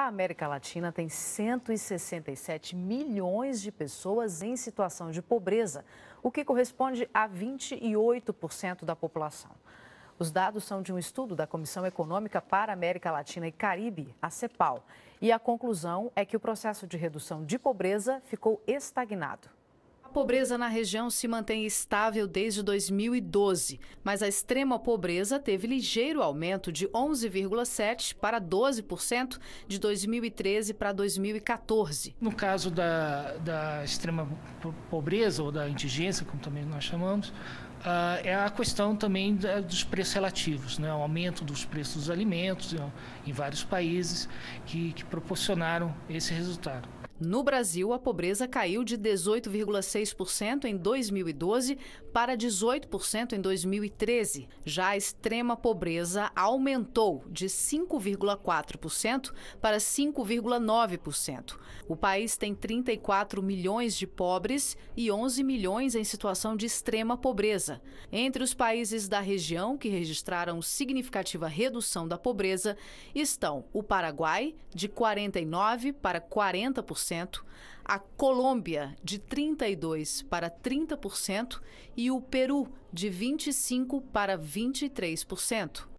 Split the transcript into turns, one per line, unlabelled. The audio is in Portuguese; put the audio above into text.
A América Latina tem 167 milhões de pessoas em situação de pobreza, o que corresponde a 28% da população. Os dados são de um estudo da Comissão Econômica para América Latina e Caribe, a CEPAL, e a conclusão é que o processo de redução de pobreza ficou estagnado pobreza na região se mantém estável desde 2012, mas a extrema pobreza teve ligeiro aumento de 11,7% para 12% de 2013 para 2014.
No caso da, da extrema pobreza ou da indigência, como também nós chamamos, Uh, é a questão também da, dos preços relativos, né? o aumento dos preços dos alimentos em, em vários países que, que proporcionaram esse resultado. No Brasil, a pobreza caiu de
18,6% em 2012 para 18% em 2013. Já a extrema pobreza aumentou de 5,4% para 5,9%. O país tem 34 milhões de pobres e 11 milhões em situação de extrema pobreza. Entre os países da região que registraram significativa redução da pobreza estão o Paraguai, de 49% para 40% a Colômbia, de 32% para 30%, e o Peru, de 25% para 23%.